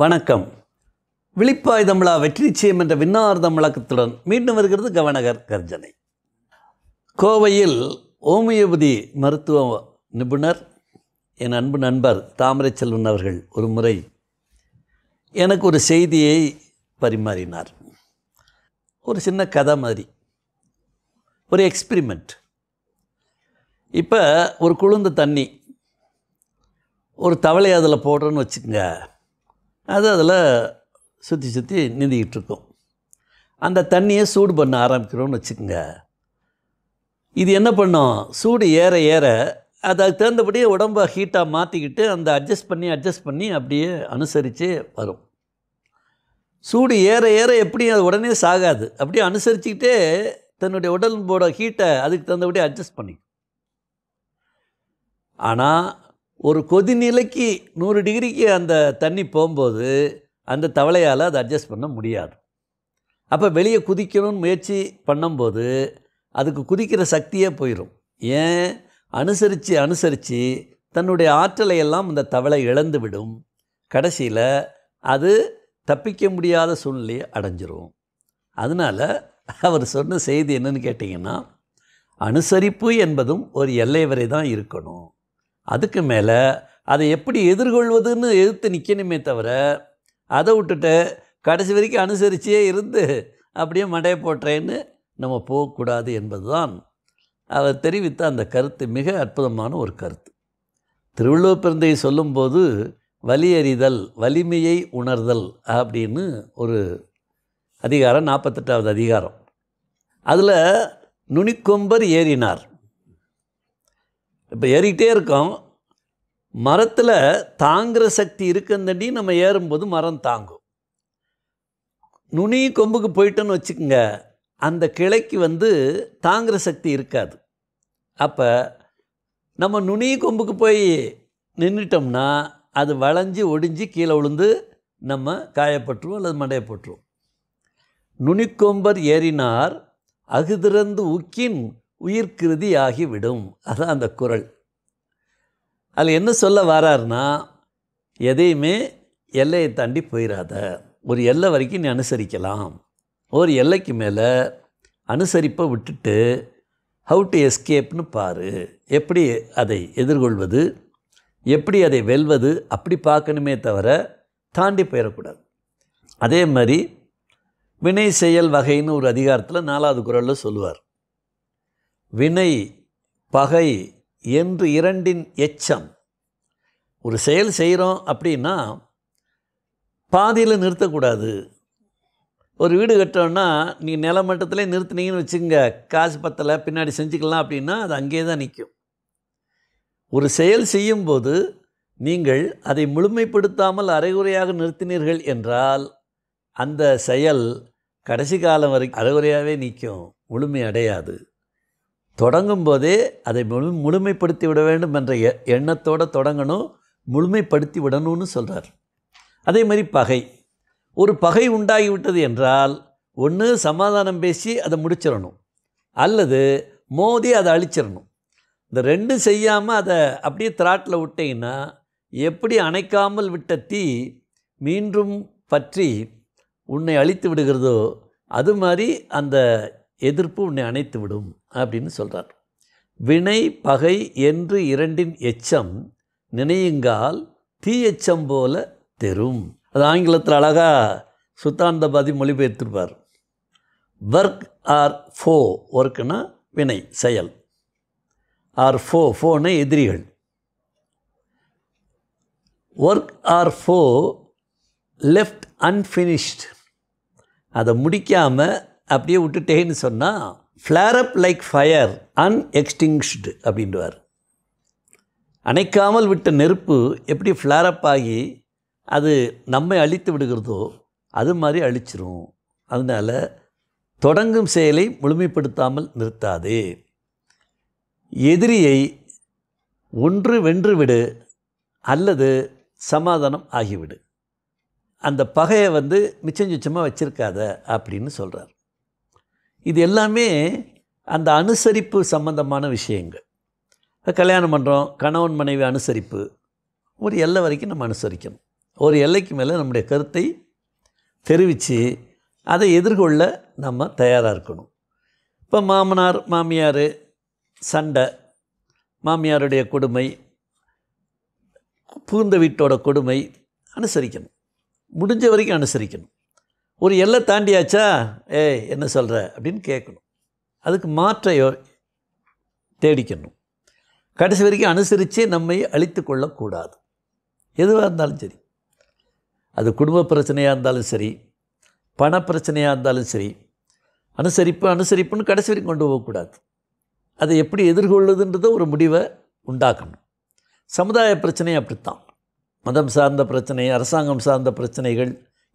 வணக்கம் விழிப்பாய் தமிழா வெற்றி நிச்சயம் என்ற விண்ணார்த முழக்கத்துடன் மீண்டும் வருகிறது கவனகர் கர்ஜனை கோவையில் ஓமியோபதி மருத்துவ நிபுணர் என் அன்பு நண்பர் தாமரை செல்வன் அவர்கள் ஒரு முறை எனக்கு ஒரு செய்தியை பரிமாறினார் ஒரு சின்ன கதை மாதிரி ஒரு எக்ஸ்பிரிமெண்ட் இப்போ ஒரு குழுந்த தண்ணி ஒரு தவளை அதில் போடுறோன்னு வச்சுக்கோங்க அது அதில் சுற்றி சுற்றி நீந்திக்கிட்டு இருக்கும் அந்த தண்ணியை சூடு பண்ண ஆரம்பிக்கிறோன்னு வச்சுக்கோங்க இது என்ன பண்ணும் சூடு ஏற ஏற அதுக்கு தகுந்தபடியே உடம்பை ஹீட்டாக மாற்றிக்கிட்டு அந்த அட்ஜஸ்ட் பண்ணி அட்ஜஸ்ட் பண்ணி அப்படியே அனுசரித்து வரும் சூடு ஏற ஏற எப்படி அது உடனே சாகாது அப்படியே அனுசரிச்சுக்கிட்டே தன்னுடைய உடம்போட ஹீட்டை அதுக்கு தகுந்தபடியே அட்ஜஸ்ட் பண்ணி ஆனால் ஒரு கொதிநிலைக்கு நூறு டிகிரிக்கு அந்த தண்ணி போகும்போது அந்த தவளையால் அதை அட்ஜஸ்ட் பண்ண முடியாது அப்போ வெளியே குதிக்கணும்னு முயற்சி பண்ணும்போது அதுக்கு குதிக்கிற சக்தியே போயிடும் ஏன் அனுசரித்து அனுசரித்து தன்னுடைய ஆற்றலை எல்லாம் இந்த தவளை இழந்து விடும் கடைசியில் அது தப்பிக்க முடியாத சூழ்நிலையை அடைஞ்சிரும் அதனால் அவர் சொன்ன செய்தி என்னன்னு கேட்டிங்கன்னா அனுசரிப்பு என்பதும் ஒரு எல்லை வரை தான் இருக்கணும் அதுக்கு மேலே அதை எப்படி எதிர்கொள்வதுன்னு எதிர்த்து நிற்கணுமே தவிர அதை விட்டுட்டு கடைசி வரைக்கும் அனுசரிச்சே இருந்து அப்படியே மடையை போட்டுறேன்னு நம்ம போகக்கூடாது என்பதுதான் அவர் தெரிவித்த அந்த கருத்து மிக அற்புதமான ஒரு கருத்து திருவள்ளுவர் பிறந்தையை சொல்லும்போது வலியறிதல் வலிமையை உணர்தல் அப்படின்னு ஒரு அதிகாரம் நாற்பத்தெட்டாவது அதிகாரம் அதில் நுனிக்கொம்பர் ஏறினார் இப்போ ஏறிக்கிட்டே இருக்கோம் மரத்தில் தாங்குகிற சக்தி இருக்குந்தண்டி நம்ம ஏறும்போது மரம் தாங்கும் நுனி கொம்புக்கு போயிட்டோன்னு வச்சுக்கோங்க அந்த கிளைக்கு வந்து தாங்குகிற சக்தி இருக்காது அப்போ நம்ம நுனி கொம்புக்கு போய் நின்றுட்டோம்னா அது வளைஞ்சு ஒடிஞ்சு கீழே விழுந்து நம்ம காயப்பட்டுருவோம் அல்லது மண்டையப்பட்டுருவோம் போட்டுருவோம் நுனிக்கொம்பர் ஏறினார் அகுதிறந்து உக்கின் உயிர்கிருதி ஆகிவிடும் அதுதான் அந்த குரல் அதில் என்ன சொல்ல வராருனா எதையுமே எல்லையை தாண்டி போயிடாத ஒரு எல்லை வரைக்கும் நீ அனுசரிக்கலாம் ஒரு எல்லைக்கு மேலே அனுசரிப்பை விட்டுட்டு ஹவு டு எஸ்கேப்னு பாரு எப்படி அதை எதிர்கொள்வது எப்படி அதை வெல்வது அப்படி பார்க்கணுமே தவிர தாண்டி போயிடக்கூடாது அதே மாதிரி வினை செயல் வகைன்னு ஒரு அதிகாரத்தில் நாலாவது குரலில் சொல்லுவார் வினை பகை என்று இரண்டின் எச்சம் ஒரு செயல் செய்கிறோம் அப்படின்னா பாதியில் நிறுத்தக்கூடாது ஒரு வீடு கட்டணும்னா நீங்கள் நில மட்டத்தில் நிறுத்தினீங்கன்னு வச்சுக்கோங்க காசு பத்தலை பின்னாடி செஞ்சுக்கலாம் அப்படின்னா அது அங்கேயே தான் நிற்கும் ஒரு செயல் செய்யும்போது நீங்கள் அதை முழுமைப்படுத்தாமல் அரைகுறையாக நிறுத்தினீர்கள் என்றால் அந்த செயல் கடைசி காலம் வரைக்கும் அரைகுறையாகவே நிற்கும் முழுமை அடையாது தொடங்கும் போதே அதை முழு முழுமைப்படுத்தி விட வேண்டும் என்ற எண்ணத்தோடு தொடங்கணும் முழுமைப்படுத்தி விடணும்னு சொல்கிறார் அதே மாதிரி பகை ஒரு பகை உண்டாகிவிட்டது என்றால் ஒன்று சமாதானம் பேசி அதை முடிச்சிடணும் அல்லது மோதி அதை அழிச்சிடணும் இந்த ரெண்டு செய்யாமல் அதை அப்படியே திராட்டில் விட்டீங்கன்னா எப்படி அணைக்காமல் விட்ட தீ மீண்டும் பற்றி உன்னை அழித்து விடுகிறதோ அது மாதிரி அந்த எதிர்ப்பு உன்னை அணைத்து விடும் அப்படின்னு சொல்கிறார் வினை பகை என்று இரண்டின் எச்சம் நினையுங்கால் தீ எச்சம் போல தெரும் அது ஆங்கிலத்தில் அழகாக சுத்தானந்தபாதி மொழிபெயர்த்திருப்பார் ஒர்க் ஆர் ஃபோ ஒர்க்குனா வினை செயல் ஆர் ஃபோ ஃபோன்னு எதிரிகள் ஒர்க் ஆர் ஃபோ லெஃப்ட் அன்ஃபினிஷ்ட் அதை முடிக்காமல் அப்படியே விட்டுட்டேன்னு சொன்னால் அப் லைக் ஃபயர் அன்எக்ஸ்டிங்ஷ்டு அப்படின்றார் அணைக்காமல் விட்ட நெருப்பு எப்படி ஃப்ளேரப் ஆகி அது நம்மை அழித்து விடுகிறதோ அது மாதிரி அழிச்சிரும் அதனால் தொடங்கும் செயலை முழுமைப்படுத்தாமல் நிறுத்தாது எதிரியை ஒன்று வென்றுவிடு அல்லது சமாதானம் ஆகிவிடு அந்த பகையை வந்து மிச்சம் சுச்சமாக வச்சுருக்காத அப்படின்னு சொல்கிறார் இது எல்லாமே அந்த அனுசரிப்பு சம்பந்தமான விஷயங்கள் கல்யாணம் பண்ணுறோம் கணவன் மனைவி அனுசரிப்பு ஒரு எல்லை வரைக்கும் நம்ம அனுசரிக்கணும் ஒரு எல்லைக்கு மேலே நம்முடைய கருத்தை தெரிவித்து அதை எதிர்கொள்ள நம்ம தயாராக இருக்கணும் இப்போ மாமனார் மாமியார் சண்டை மாமியாருடைய கொடுமை புகுந்த வீட்டோட கொடுமை அனுசரிக்கணும் முடிஞ்ச வரைக்கும் அனுசரிக்கணும் ஒரு எல்லை தாண்டியாச்சா ஏய் என்ன சொல்கிற அப்படின்னு கேட்கணும் அதுக்கு மாற்றையோ தேடிக்கணும் கடைசி வரைக்கும் அனுசரித்து நம்மை அழித்து கொள்ளக்கூடாது எதுவாக இருந்தாலும் சரி அது குடும்ப பிரச்சனையாக இருந்தாலும் சரி பண பிரச்சனையாக இருந்தாலும் சரி அனுசரிப்பு அனுசரிப்புன்னு கடைசி வரைக்கும் கொண்டு போகக்கூடாது அதை எப்படி எதிர்கொள்ளுதுன்றத ஒரு முடிவை உண்டாக்கணும் சமுதாய பிரச்சனை அப்படித்தான் மதம் சார்ந்த பிரச்சனை அரசாங்கம் சார்ந்த பிரச்சனைகள்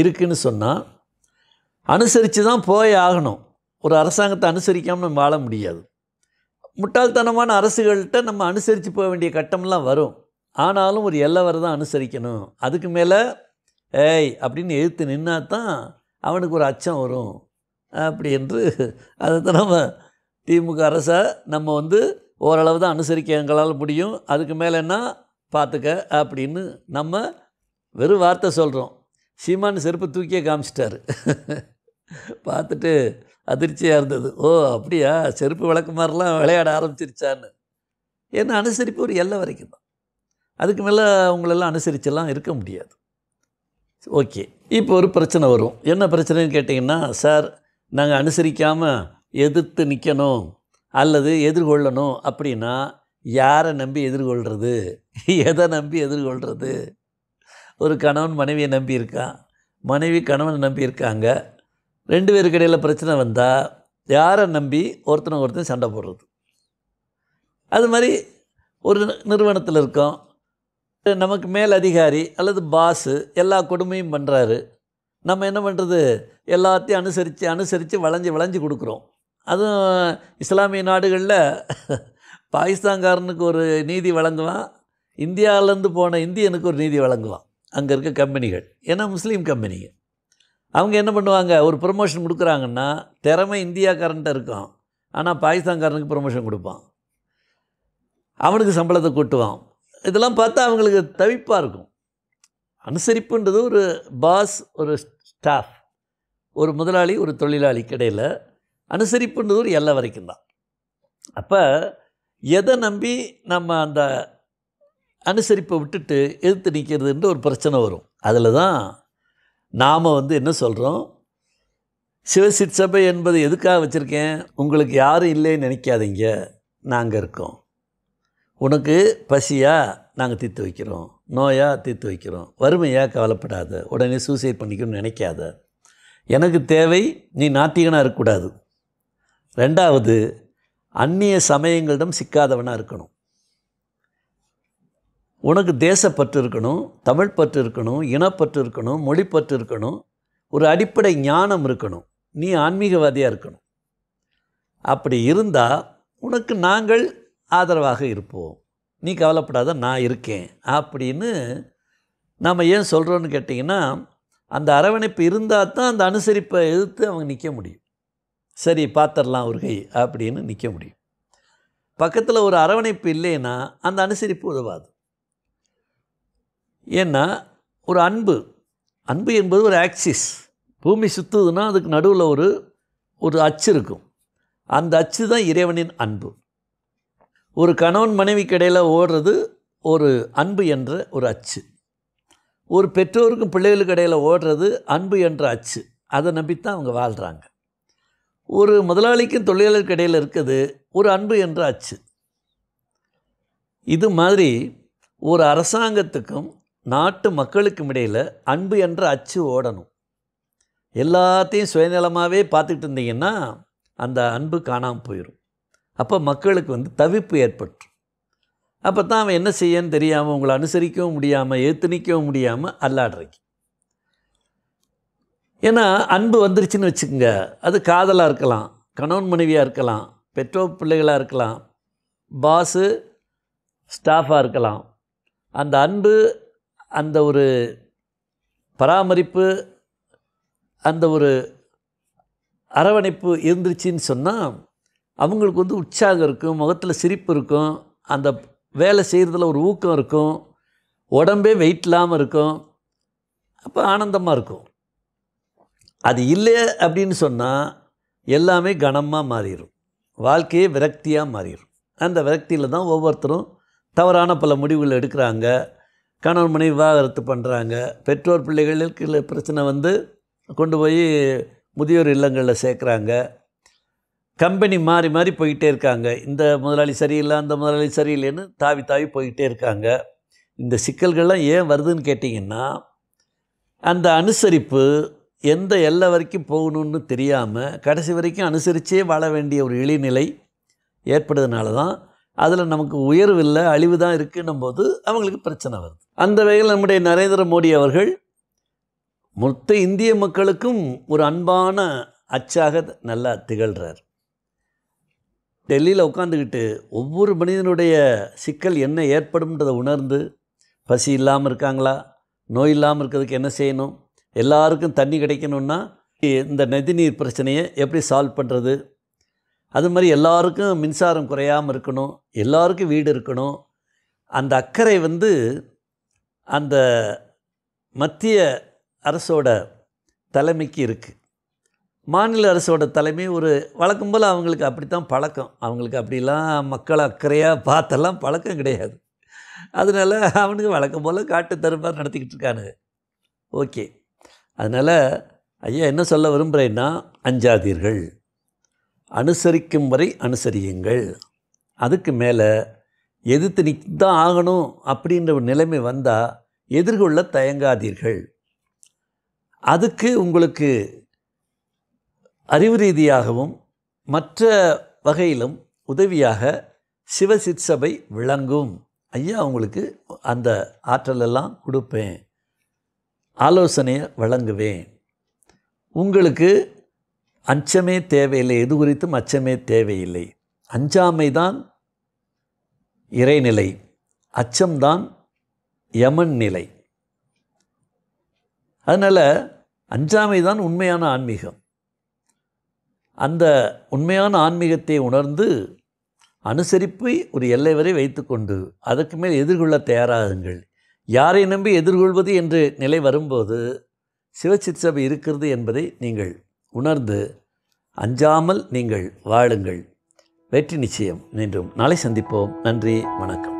இருக்குதுன்னு சொன்னால் அனுசரித்து தான் போய் ஆகணும் ஒரு அரசாங்கத்தை அனுசரிக்காமல் நம்ம வாழ முடியாது முட்டாள்தனமான அரசுகள்கிட்ட நம்ம அனுசரித்து போக வேண்டிய கட்டம்லாம் வரும் ஆனாலும் ஒரு எல்லை வரை தான் அனுசரிக்கணும் அதுக்கு மேலே ஏய் அப்படின்னு எழுத்து நின்னா தான் அவனுக்கு ஒரு அச்சம் வரும் அப்படி என்று அதை தான் நம்ம திமுக அரசை நம்ம வந்து ஓரளவு தான் அனுசரிக்க எங்களால் முடியும் அதுக்கு மேலே என்ன பார்த்துக்க அப்படின்னு நம்ம வெறும் வார்த்தை சொல்கிறோம் சீமான் செருப்பு தூக்கியே காமிச்சிட்டாரு பார்த்துட்டு அதிர்ச்சியாக இருந்தது ஓ அப்படியா செருப்பு விளக்கு மாதிரிலாம் விளையாட ஆரம்பிச்சிருச்சான்னு ஏன்னா அனுசரிப்பு ஒரு எல்லை வரைக்கும் தான் அதுக்கு மேலே அவங்களெல்லாம் அனுசரிச்செல்லாம் இருக்க முடியாது ஓகே இப்போ ஒரு பிரச்சனை வரும் என்ன பிரச்சனைன்னு கேட்டிங்கன்னா சார் நாங்கள் அனுசரிக்காமல் எதிர்த்து நிற்கணும் அல்லது எதிர்கொள்ளணும் அப்படின்னா யாரை நம்பி எதிர்கொள்கிறது எதை நம்பி எதிர்கொள்கிறது ஒரு கணவன் மனைவியை நம்பி இருக்கான் மனைவி கணவனை நம்பி இருக்காங்க ரெண்டு பேருக்கு இடையில் பிரச்சனை வந்தால் யாரை நம்பி ஒருத்தனை ஒருத்தன் சண்டை போடுறது அது மாதிரி ஒரு நிறுவனத்தில் இருக்கோம் நமக்கு மேல் அதிகாரி அல்லது பாஸு எல்லா கொடுமையும் பண்ணுறாரு நம்ம என்ன பண்ணுறது எல்லாத்தையும் அனுசரித்து அனுசரித்து வளைஞ்சு வளைஞ்சு கொடுக்குறோம் அதுவும் இஸ்லாமிய நாடுகளில் பாகிஸ்தான்காரனுக்கு ஒரு நீதி வழங்குவான் இந்தியாவிலேருந்து போன இந்தியனுக்கு ஒரு நீதி வழங்குவான் அங்கே இருக்க கம்பெனிகள் ஏன்னா முஸ்லீம் கம்பெனிங்க அவங்க என்ன பண்ணுவாங்க ஒரு ப்ரொமோஷன் கொடுக்குறாங்கன்னா திறமை இந்தியாக்காரன்ட்ட இருக்கும் ஆனால் பாகிஸ்தான்காரனுக்கு ப்ரொமோஷன் கொடுப்பான் அவனுக்கு சம்பளத்தை கூட்டுவான் இதெல்லாம் பார்த்தா அவங்களுக்கு தவிப்பாக இருக்கும் அனுசரிப்புன்றது ஒரு பாஸ் ஒரு ஸ்டாஃப் ஒரு முதலாளி ஒரு தொழிலாளி கிடையில் அனுசரிப்புன்றது ஒரு எல்லை வரைக்கும் தான் அப்போ எதை நம்பி நம்ம அந்த அனுசரிப்பை விட்டுட்டு எதிர்த்து நிற்கிறதுன்ற ஒரு பிரச்சனை வரும் அதில் தான் நாம் வந்து என்ன சொல்கிறோம் சிவசிற்சபை என்பது எதுக்காக வச்சுருக்கேன் உங்களுக்கு யாரும் இல்லைன்னு நினைக்காதீங்க நாங்கள் இருக்கோம் உனக்கு பசியாக நாங்கள் தீர்த்து வைக்கிறோம் நோயாக தீர்த்து வைக்கிறோம் வறுமையாக கவலைப்படாத உடனே சூசைட் பண்ணிக்கணும்னு நினைக்காத எனக்கு தேவை நீ நாத்திகனாக இருக்கக்கூடாது ரெண்டாவது அந்நிய சமயங்களிடம் சிக்காதவனாக இருக்கணும் உனக்கு தேசப்பற்று இருக்கணும் தமிழ் பற்று இருக்கணும் இனப்பற்று இருக்கணும் மொழிப்பற்று இருக்கணும் ஒரு அடிப்படை ஞானம் இருக்கணும் நீ ஆன்மீகவாதியாக இருக்கணும் அப்படி இருந்தால் உனக்கு நாங்கள் ஆதரவாக இருப்போம் நீ கவலைப்படாத நான் இருக்கேன் அப்படின்னு நம்ம ஏன் சொல்கிறோன்னு கேட்டிங்கன்னா அந்த அரவணைப்பு இருந்தால் தான் அந்த அனுசரிப்பை எதிர்த்து அவங்க நிற்க முடியும் சரி பார்த்துடலாம் ஒரு கை அப்படின்னு நிற்க முடியும் பக்கத்தில் ஒரு அரவணைப்பு இல்லைன்னா அந்த அனுசரிப்பு உதவாது ஏன்னா ஒரு அன்பு அன்பு என்பது ஒரு ஆக்சிஸ் பூமி சுற்றுதுன்னா அதுக்கு நடுவில் ஒரு ஒரு அச்சு இருக்கும் அந்த அச்சு தான் இறைவனின் அன்பு ஒரு கணவன் மனைவிக்கு இடையில் ஓடுறது ஒரு அன்பு என்ற ஒரு அச்சு ஒரு பெற்றோருக்கும் பிள்ளைகளுக்கு இடையில் ஓடுறது அன்பு என்ற அச்சு அதை நம்பித்தான் அவங்க வாழ்கிறாங்க ஒரு முதலாளிக்கும் தொழிலாளருக்கு இடையில் இருக்குது ஒரு அன்பு என்ற அச்சு இது மாதிரி ஒரு அரசாங்கத்துக்கும் நாட்டு மக்களுக்கும் இடையில் அன்பு என்ற அச்சு ஓடணும் எல்லாத்தையும் சுயநலமாகவே பார்த்துக்கிட்டு இருந்தீங்கன்னா அந்த அன்பு காணாமல் போயிடும் அப்போ மக்களுக்கு வந்து தவிப்பு ஏற்பட்டு அப்போ தான் அவன் என்ன செய்யன்னு தெரியாமல் உங்களை அனுசரிக்கவும் முடியாமல் ஏத்துணிக்கவும் முடியாமல் அல்லாடுறீங்க ஏன்னா அன்பு வந்துருச்சுன்னு வச்சுக்கோங்க அது காதலாக இருக்கலாம் கணவன் மனைவியாக இருக்கலாம் பெற்றோர் பிள்ளைகளாக இருக்கலாம் பாஸு ஸ்டாஃபாக இருக்கலாம் அந்த அன்பு அந்த ஒரு பராமரிப்பு அந்த ஒரு அரவணைப்பு இருந்துருச்சின்னு சொன்னால் அவங்களுக்கு வந்து உற்சாகம் இருக்கும் முகத்தில் சிரிப்பு இருக்கும் அந்த வேலை செய்கிறதுல ஒரு ஊக்கம் இருக்கும் உடம்பே வெயிட் இல்லாமல் இருக்கும் அப்போ ஆனந்தமாக இருக்கும் அது இல்லை அப்படின்னு சொன்னால் எல்லாமே கனமாக மாறிடும் வாழ்க்கையே விரக்தியாக மாறிடும் அந்த விரக்தியில் தான் ஒவ்வொருத்தரும் தவறான பல முடிவுகள் எடுக்கிறாங்க கணவன் மனைவி விவாகரத்து பண்ணுறாங்க பெற்றோர் பிள்ளைகளுக்கு பிரச்சனை வந்து கொண்டு போய் முதியோர் இல்லங்களில் சேர்க்குறாங்க கம்பெனி மாறி மாறி போய்கிட்டே இருக்காங்க இந்த முதலாளி சரியில்லை அந்த முதலாளி சரியில்லைன்னு தாவி தாவி போய்கிட்டே இருக்காங்க இந்த சிக்கல்கள்லாம் ஏன் வருதுன்னு கேட்டிங்கன்னா அந்த அனுசரிப்பு எந்த எல்லை வரைக்கும் போகணுன்னு தெரியாமல் கடைசி வரைக்கும் அனுசரித்தே வாழ வேண்டிய ஒரு இழிநிலை ஏற்படுறதுனால தான் அதில் நமக்கு உயர்வு இல்லை அழிவு தான் இருக்குன்னும் போது அவங்களுக்கு பிரச்சனை வருது அந்த வகையில் நம்முடைய நரேந்திர மோடி அவர்கள் மொத்த இந்திய மக்களுக்கும் ஒரு அன்பான அச்சாக நல்லா திகழ்கிறார் டெல்லியில் உட்காந்துக்கிட்டு ஒவ்வொரு மனிதனுடைய சிக்கல் என்ன ஏற்படும்ன்றதை உணர்ந்து பசி இல்லாமல் இருக்காங்களா நோய் இல்லாமல் இருக்கிறதுக்கு என்ன செய்யணும் எல்லாருக்கும் தண்ணி கிடைக்கணும்னா இந்த நதிநீர் பிரச்சனையை எப்படி சால்வ் பண்ணுறது அது மாதிரி எல்லாருக்கும் மின்சாரம் குறையாமல் இருக்கணும் எல்லாருக்கும் வீடு இருக்கணும் அந்த அக்கறை வந்து அந்த மத்திய அரசோட தலைமைக்கு இருக்குது மாநில அரசோட தலைமை ஒரு வழக்கம் போல் அவங்களுக்கு அப்படி தான் பழக்கம் அவங்களுக்கு அப்படிலாம் மக்கள் அக்கறையாக பார்த்தெல்லாம் பழக்கம் கிடையாது அதனால் அவனுக்கு வழக்கம் போல் காட்டு தருமாறு நடத்திக்கிட்டு இருக்கானுங்க ஓகே அதனால் ஐயா என்ன சொல்ல விரும்புகிறேன்னா அஞ்சாதீர்கள் அனுசரிக்கும் வரை அனுசரியுங்கள் அதுக்கு மேலே எதிர்த்து நிற்தான் ஆகணும் அப்படின்ற ஒரு நிலைமை வந்தால் எதிர்கொள்ள தயங்காதீர்கள் அதுக்கு உங்களுக்கு அறிவு ரீதியாகவும் மற்ற வகையிலும் உதவியாக சிவ சிற்சபை விளங்கும் ஐயா உங்களுக்கு அந்த ஆற்றலெல்லாம் கொடுப்பேன் ஆலோசனையை வழங்குவேன் உங்களுக்கு அச்சமே தேவையில்லை எது குறித்தும் அச்சமே தேவையில்லை அஞ்சாமை தான் இறைநிலை அச்சம்தான் யமன் நிலை அதனால் அஞ்சாமை தான் உண்மையான ஆன்மீகம் அந்த உண்மையான ஆன்மீகத்தை உணர்ந்து அனுசரிப்பை ஒரு எல்லை வரை வைத்துக்கொண்டு அதற்கு மேல் எதிர்கொள்ள தயாராகுங்கள் யாரை நம்பி எதிர்கொள்வது என்று நிலை வரும்போது சபை இருக்கிறது என்பதை நீங்கள் உணர்ந்து அஞ்சாமல் நீங்கள் வாழுங்கள் வெற்றி நிச்சயம் மீண்டும் நாளை சந்திப்போம் நன்றி வணக்கம்